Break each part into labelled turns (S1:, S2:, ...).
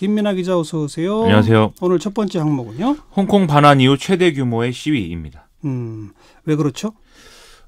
S1: 김민아 기자 어서 오세요. 안녕하세요. 오늘 첫 번째 항목은요.
S2: 홍콩 반환 이후 최대 규모의 시위입니다.
S1: 음, 왜 그렇죠?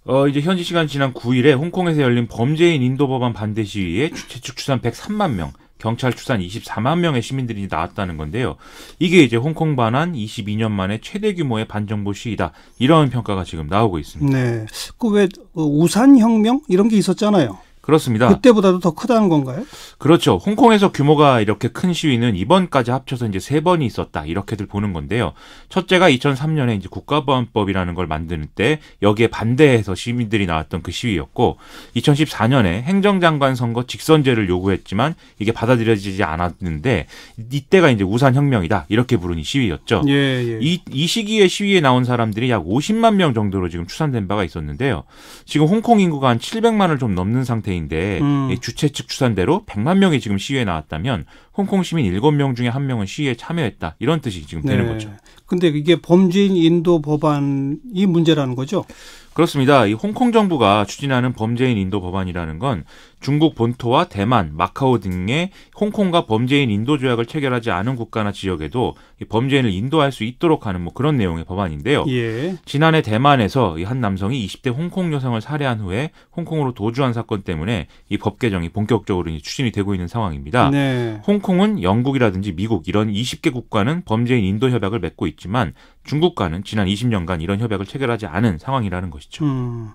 S2: 어, 이제 현지 시간 지난 9일에 홍콩에서 열린 범죄인 인도 법안 반대 시위에 주최측 추산 103만 명, 경찰 추산 24만 명의 시민들이 나왔다는 건데요. 이게 이제 홍콩 반환 22년 만에 최대 규모의 반정부 시위다. 이런 평가가 지금 나오고 있습니다.
S1: 네. 그왜 그 우산 혁명 이런 게
S2: 있었잖아요. 그렇습니다.
S1: 그때보다도 더 크다는 건가요?
S2: 그렇죠. 홍콩에서 규모가 이렇게 큰 시위는 이번까지 합쳐서 이제 세 번이 있었다. 이렇게들 보는 건데요. 첫째가 2003년에 이제 국가보안법이라는 걸 만드는 때 여기에 반대해서 시민들이 나왔던 그 시위였고 2014년에 행정장관 선거 직선제를 요구했지만 이게 받아들여지지 않았는데 이때가 이제 우산 혁명이다. 이렇게 부르는 시위였죠. 예, 예. 이, 이 시기에 시위에 나온 사람들이 약 50만 명 정도로 지금 추산된 바가 있었는데요. 지금 홍콩 인구가 한 700만을 좀 넘는 상태 상태인데 음. 주최 측 추산대로 100만 명이 지금 시위에 나왔다면 홍콩 시민 7명 중에 1명은 시위에 참여했다. 이런 뜻이 지금 네. 되는 거죠. 근데 이게
S1: 범죄인 인도
S2: 법안이 문제라는 거죠? 그렇습니다. 이 홍콩 정부가 추진하는 범죄인 인도 법안이라는 건 중국 본토와 대만, 마카오 등의 홍콩과 범죄인 인도 조약을 체결하지 않은 국가나 지역에도 범죄인을 인도할 수 있도록 하는 뭐 그런 내용의 법안인데요. 예. 지난해 대만에서 한 남성이 20대 홍콩 여성을 살해한 후에 홍콩으로 도주한 사건 때문에 이 법 개정이 본격적으로 추진이 되고 있는 상황입니다. 네. 홍콩은 영국이라든지 미국 이런 20개 국가는 범죄인 인도 협약을 맺고 있지만 중국과는 지난 20년간 이런 협약을 체결하지 않은 상황이라는 것이죠.
S1: 음.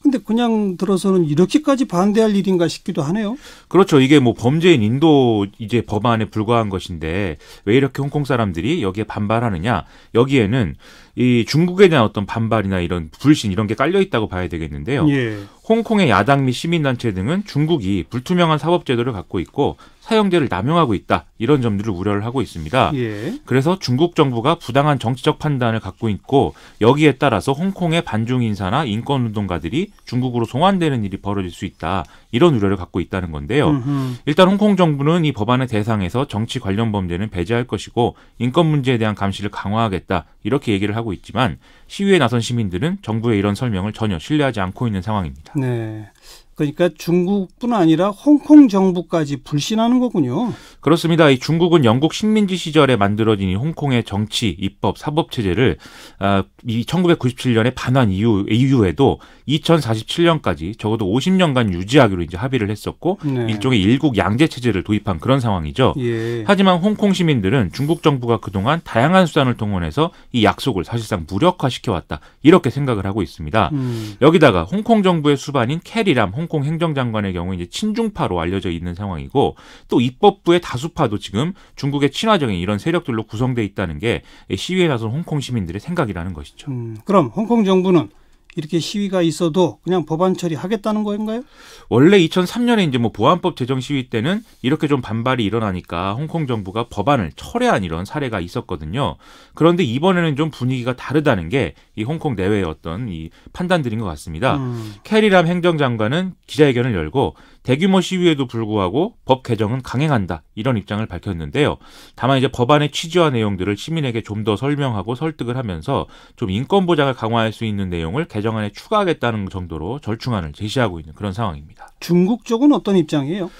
S1: 근데 그냥 들어서는 이렇게까지 반대할 일인가 싶기도 하네요.
S2: 그렇죠. 이게 뭐 범죄인 인도 이제 법안에 불과한 것인데 왜 이렇게 홍콩 사람들이 여기에 반발하느냐? 여기에는 이 중국에 대한 어떤 반발이나 이런 불신 이런 게 깔려 있다고 봐야 되겠는데요. 예. 홍콩의 야당 및 시민단체 등은 중국이 불투명한 사법제도를 갖고 있고 사형제를 남용하고 있다 이런 점들을 우려를 하고 있습니다. 예. 그래서 중국 정부가 부당한 정치적 판단을 갖고 있고 여기에 따라서 홍콩의 반중 인사나 인권 운동가들이 중국으로 송환되는 일이 벌어질 수 있다 이런 우려를 갖고 있다는 건데요. 음흠. 일단 홍콩 정부는 이 법안의 대상에서 정치 관련 범죄는 배제할 것이고 인권 문제에 대한 감시를 강화하겠다 이렇게 얘기를 하고 있지만 시위에 나선 시민들은 정부의 이런 설명을 전혀 신뢰하지 않고 있는 상황입니다.
S1: 네. 그러니까 중국뿐 아니라 홍콩 정부까지 불신하는 거군요.
S2: 그렇습니다. 이 중국은 영국 식민지 시절에 만들어진 이 홍콩의 정치, 입법, 사법 체제를 아, 이 1997년에 반환 이후 이후에도 2047년까지 적어도 50년간 유지하기로 이제 합의를 했었고 네. 일종의 일국 양제 체제를 도입한 그런 상황이죠. 예. 하지만 홍콩 시민들은 중국 정부가 그동안 다양한 수단을 동원해서 이 약속을 사실상 무력화시켜 왔다. 이렇게 생각을 하고 있습니다. 음. 여기다가 홍콩 정부의 수반인 캐리람 홍 홍콩 행정장관의 경우 이제 친중파로 알려져 있는 상황이고 또 입법부의 다수파도 지금 중국의 친화적인 이런 세력들로 구성돼 있다는 게 시위에 나선 홍콩 시민들의 생각이라는 것이죠.
S1: 음, 그럼 홍콩 정부는 이렇게 시위가 있어도 그냥 법안 처리하겠다는 거인가요?
S2: 원래 2003년에 이제 뭐 보안법 제정 시위 때는 이렇게 좀 반발이 일어나니까 홍콩 정부가 법안을 철회한 이런 사례가 있었거든요. 그런데 이번에는 좀 분위기가 다르다는 게 이 홍콩 내외의 어떤 이 판단들인 것 같습니다. 음. 캐리람 행정장관은 기자회견을 열고 대규모 시위에도 불구하고 법 개정은 강행한다 이런 입장을 밝혔는데요. 다만 이제 법안의 취지와 내용들을 시민에게 좀 더 설명하고 설득을 하면서 좀 인권 보장을 강화할 수 있는 내용을 개정안에 추가하겠다는 정도로 절충안을 제시하고 있는 그런 상황입니다. 중국 쪽은 어떤 입장이에요?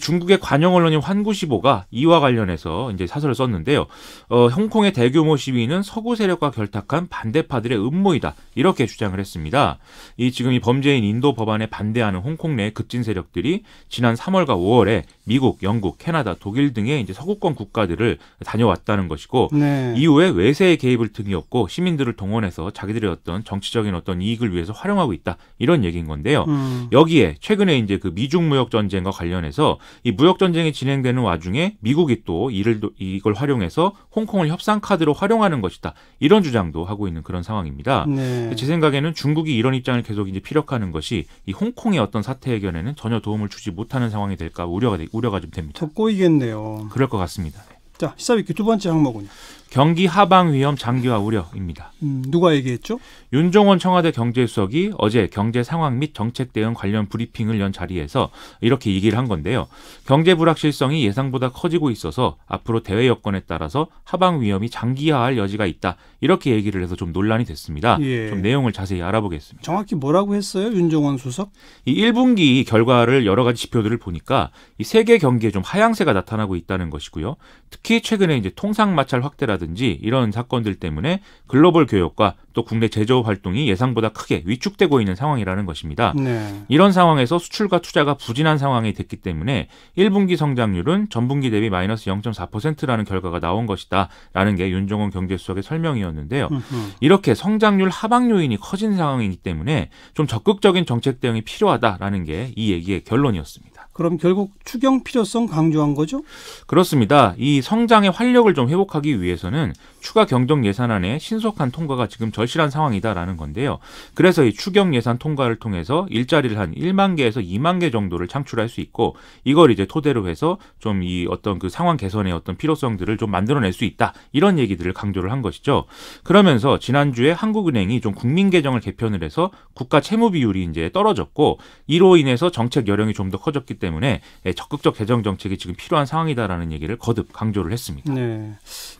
S2: 중국의 관영 언론인 환구시보가 이와 관련해서 이제 사설을 썼는데요. 어, 홍콩의 대규모 시위는 서구 세력과 결탁한 반대파들의 음모이다 이렇게 주장을 했습니다. 이 지금 이 범죄인 인도 법안에 반대하는 홍콩 내 급진 세력들이 지난 3월과 5월에 미국, 영국, 캐나다, 독일 등의 이제 서구권 국가들을 다녀왔다는 것이고 네. 이후에 외세의 개입을 등이었고 시민들을 동원해서 자기들의 어떤 정치적인 어떤 이익을 위해서 활용하고 있다 이런 얘기인 건데요. 음. 여기에 최근에 이제 이제 그 미중 무역 전쟁과 관련해서 이 무역 전쟁이 진행되는 와중에 미국이 또 이를 이걸 활용해서 홍콩을 협상 카드로 활용하는 것이다 이런 주장도 하고 있는 그런 상황입니다. 네. 제 생각에는 중국이 이런 입장을 계속 이제 피력하는 것이 이 홍콩의 어떤 사태 해결에는 전혀 도움을 주지 못하는 상황이 될까 우려가 우려가 좀 됩니다. 더 꼬이겠네요. 그럴 것 같습니다. 자, 시사위두 번째 항목은요. 경기 하방 위험 장기화 우려입니다. 음, 누가 얘기했죠? 윤종원 청와대 경제수석이 어제 경제 상황 및 정책 대응 관련 브리핑을 연 자리에서 이렇게 얘기를 한 건데요. 경제 불확실성이 예상보다 커지고 있어서 앞으로 대외 여건에 따라서 하방 위험이 장기화할 여지가 있다. 이렇게 얘기를 해서 좀 논란이 됐습니다. 예. 좀 내용을 자세히 알아보겠습니다. 정확히 뭐라고 했어요, 윤종원 수석? 이 1분기 결과를 여러 가지 지표들을 보니까 이 세계 경기에 좀 하향세가 나타나고 있다는 것이고요. 특히 최근에 이제 통상 마찰 확대라 사태라든지 이런 사건들 때문에 글로벌 교역과 또 국내 제조 활동이 예상보다 크게 위축되고 있는 상황이라는 것입니다. 네. 이런 상황에서 수출과 투자가 부진한 상황이 됐기 때문에 1분기 성장률은 전분기 대비 마이너스 0.4%라는 결과가 나온 것이다라는 게 윤종원 경제수석의 설명이었는데요. 으흠. 이렇게 성장률 하방 요인이 커진 상황이기 때문에 좀 적극적인 정책 대응이 필요하다라는 게 이 얘기의 결론이었습니다. 그럼 결국 추경 필요성 강조한 거죠? 그렇습니다. 이 성장의 활력을 좀 회복하기 위해서는 추가 경정 예산안의 신속한 통과가 지금 절실한 상황이다라는 건데요. 그래서 이 추경 예산 통과를 통해서 일자리를 한 1만 개에서 2만 개 정도를 창출할 수 있고 이걸 이제 토대로 해서 좀 이 어떤 그 상황 개선의 어떤 필요성들을 좀 만들어낼 수 있다 이런 얘기들을 강조를 한 것이죠. 그러면서 지난주에 한국은행이 좀 국민 계정을 개편을 해서 국가 채무 비율이 이제 떨어졌고 이로 인해서 정책 여령이 좀 더 커졌기 때문에 예, 적극적 재정 정책이 지금 필요한 상황이다라는 얘기를 거듭 강조를 했습니다. 네.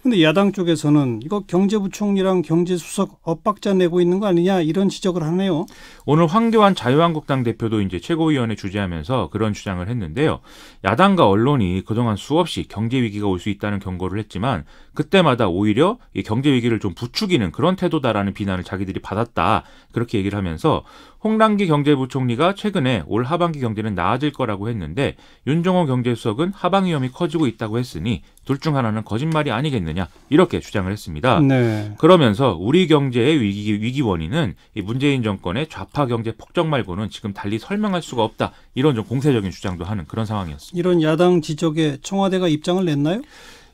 S1: 근데 야당 쪽에서는 이거 경제부총리랑 경제수석 엇박자
S2: 내고 있는 거 아니냐 이런 지적을 하네요. 오늘 황교안 자유한국당 대표도 이제 최고위원회 주재하면서 그런 주장을 했는데요. 야당과 언론이 그동안 수없이 경제 위기가 올 수 있다는 경고를 했지만 그때마다 오히려 이 경제 위기를 좀 부추기는 그런 태도다라는 비난을 자기들이 받았다. 그렇게 얘기를 하면서 홍남기 경제부총리가 최근에 올 하반기 경제는 나아질 거라고 했는데 윤종호 경제수석은 하방 위험이 커지고 있다고 했으니 둘 중 하나는 거짓말이 아니겠느냐 이렇게 주장을 했습니다. 네. 그러면서 우리 경제의 위기, 위기 원인은 이 문재인 정권의 좌파 경제 폭정 말고는 지금 달리 설명할 수가 없다 이런 좀 공세적인 주장도 하는 그런 상황이었습니다. 이런 야당 지적에 청와대가 입장을 냈나요?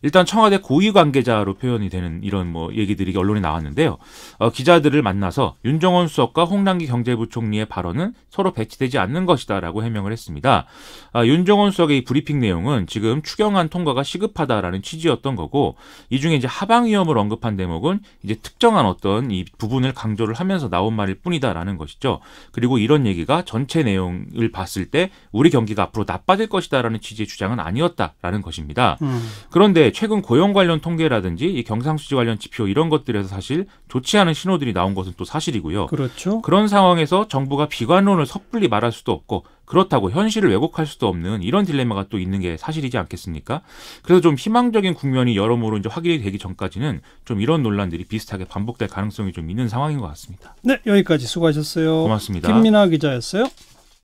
S2: 일단 청와대 고위 관계자로 표현이 되는 이런 뭐 얘기들이 언론에 나왔는데요. 어, 기자들을 만나서 윤정원 수석과 홍남기 경제부총리의 발언은 서로 배치되지 않는 것이다라고 해명을 했습니다. 아, 윤정원 수석의 브리핑 내용은 지금 추경안 통과가 시급하다라는 취지였던 거고 이 중에 이제 하방 위험을 언급한 대목은 이제 특정한 어떤 이 부분을 강조를 하면서 나온 말일 뿐이다라는 것이죠. 그리고 이런 얘기가 전체 내용을 봤을 때 우리 경기가 앞으로 나빠질 것이다라는 취지의 주장은 아니었다라는 것입니다. 음. 그런데 최근 고용 관련 통계라든지 이 경상수지 관련 지표 이런 것들에서 사실 좋지 않은 신호들이 나온 것은 또 사실이고요. 그렇죠. 그런 상황에서 정부가 비관론을 섣불리 말할 수도 없고 그렇다고 현실을 왜곡할 수도 없는 이런 딜레마가 또 있는 게 사실이지 않겠습니까? 그래서 좀 희망적인 국면이 여러모로 이제 확인이 되기 전까지는 좀 이런 논란들이 비슷하게 반복될 가능성이 좀 있는 상황인 것 같습니다.
S1: 네, 여기까지 수고하셨어요. 고맙습니다. 김민아 기자였어요.